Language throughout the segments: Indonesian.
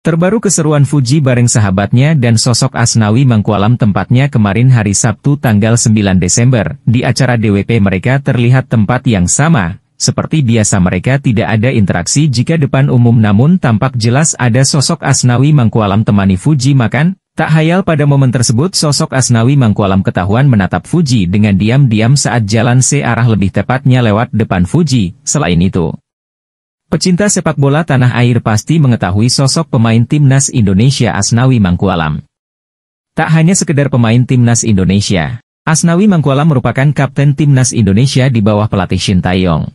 Terbaru keseruan Fuji bareng sahabatnya dan sosok Asnawi Mangkualam tempatnya kemarin hari Sabtu tanggal 9 Desember, di acara DWP mereka terlihat tempat yang sama, seperti biasa mereka tidak ada interaksi jika depan umum namun tampak jelas ada sosok Asnawi Mangkualam temani Fuji makan, tak hayal pada momen tersebut sosok Asnawi Mangkualam ketahuan menatap Fuji dengan diam-diam saat jalan searah lebih tepatnya lewat depan Fuji, selain itu. Pecinta sepak bola tanah air pasti mengetahui sosok pemain timnas Indonesia Asnawi Mangkualam. Tak hanya sekedar pemain timnas Indonesia, Asnawi Mangkualam merupakan kapten timnas Indonesia di bawah pelatih Shin Taeyong.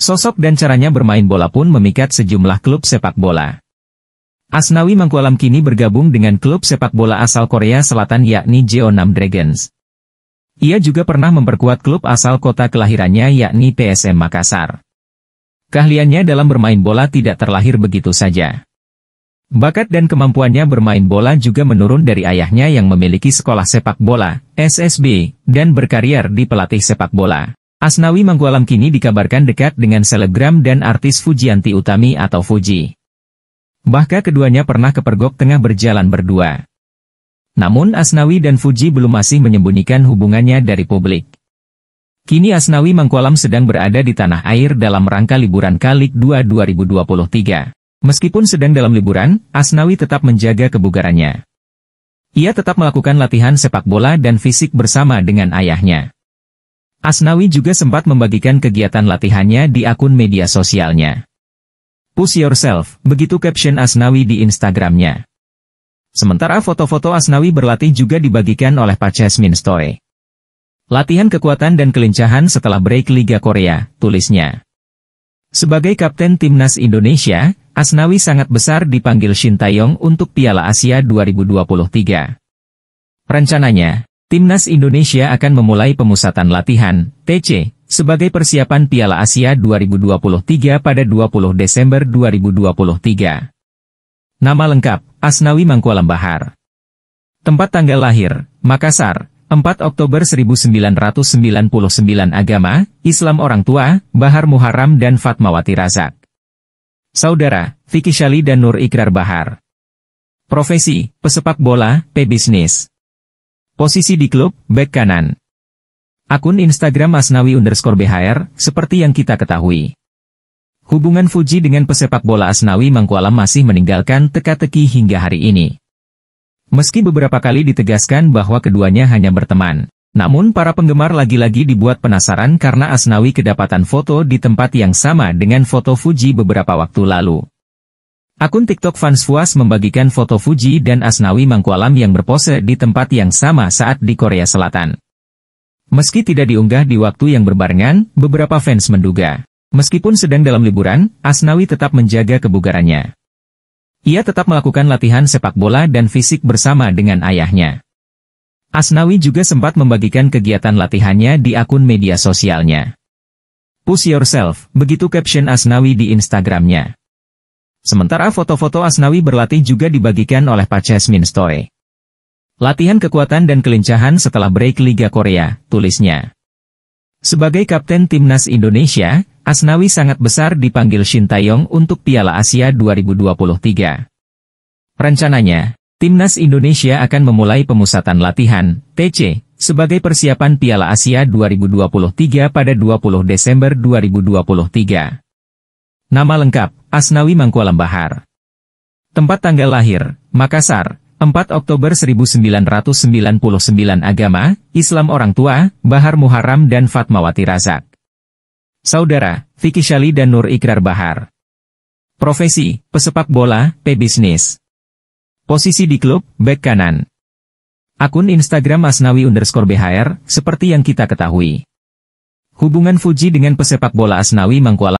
Sosok dan caranya bermain bola pun memikat sejumlah klub sepak bola. Asnawi Mangkualam kini bergabung dengan klub sepak bola asal Korea Selatan yakni Jeonnam Dragons. Ia juga pernah memperkuat klub asal kota kelahirannya yakni PSM Makassar. Keahliannya dalam bermain bola tidak terlahir begitu saja. Bakat dan kemampuannya bermain bola juga menurun dari ayahnya yang memiliki sekolah sepak bola, SSB, dan berkarier di pelatih sepak bola. Asnawi Manggualam kini dikabarkan dekat dengan selebgram dan artis Fujianti Utami atau Fuji. Bahkan keduanya pernah kepergok tengah berjalan berdua. Namun Asnawi dan Fuji belum masih menyembunyikan hubungannya dari publik. Kini Asnawi Mangkualam sedang berada di tanah air dalam rangka liburan Kalik 2 2023. Meskipun sedang dalam liburan, Asnawi tetap menjaga kebugarannya. Ia tetap melakukan latihan sepak bola dan fisik bersama dengan ayahnya. Asnawi juga sempat membagikan kegiatan latihannya di akun media sosialnya. Push yourself, begitu caption Asnawi di Instagramnya. Sementara foto-foto Asnawi berlatih juga dibagikan oleh Pak Jasmine Stoy. Latihan kekuatan dan kelincahan setelah break Liga Korea, tulisnya. Sebagai kapten timnas Indonesia, Asnawi sangat besar dipanggil Shin Taeyong untuk Piala Asia 2023. Rencananya, timnas Indonesia akan memulai pemusatan latihan, TC, sebagai persiapan Piala Asia 2023 pada 20 Desember 2023. Nama lengkap, Asnawi Mangkualam Bahar. Tempat tanggal lahir, Makassar, 4 Oktober 1999 Agama, Islam Orang Tua, Bahar Muharram dan Fatmawati Razak. Saudara, Vicky Shali dan Nur Ikrar Bahar. Profesi, pesepak bola, pebisnis. Posisi di klub, back kanan. Akun Instagram Asnawi underscore BHR, seperti yang kita ketahui. Hubungan Fuji dengan pesepak bola Asnawi Mangkualam masih meninggalkan teka-teki hingga hari ini. Meski beberapa kali ditegaskan bahwa keduanya hanya berteman, namun para penggemar lagi-lagi dibuat penasaran karena Asnawi kedapatan foto di tempat yang sama dengan foto Fuji beberapa waktu lalu. Akun TikTok fans Fuas membagikan foto Fuji dan Asnawi Mangkualam yang berpose di tempat yang sama saat di Korea Selatan. Meski tidak diunggah di waktu yang berbarengan, beberapa fans menduga. Meskipun sedang dalam liburan, Asnawi tetap menjaga kebugarannya. Ia tetap melakukan latihan sepak bola dan fisik bersama dengan ayahnya. Asnawi juga sempat membagikan kegiatan latihannya di akun media sosialnya. Push yourself, begitu caption Asnawi di Instagramnya. Sementara foto-foto Asnawi berlatih juga dibagikan oleh Pak Chesmin Stoy. Latihan kekuatan dan kelincahan setelah break Liga Korea, tulisnya. Sebagai kapten timnas Indonesia, Asnawi sangat besar dipanggil Shin Taeyong untuk Piala Asia 2023. Rencananya, Timnas Indonesia akan memulai pemusatan latihan, TC, sebagai persiapan Piala Asia 2023 pada 20 Desember 2023. Nama lengkap, Asnawi Mangkualam Bahar. Tempat tanggal lahir, Makassar, 4 Oktober 1999 Agama, Islam Orang Tua, Bahar Muharram dan Fatmawati Razak. Saudara, Vicky Shali dan Nur Ikrar Bahar. Profesi, pesepak bola, pebisnis. Posisi di klub, bek kanan. Akun Instagram Asnawi underscore BHR, seperti yang kita ketahui. Hubungan Fuji dengan pesepak bola Asnawi Mangkualam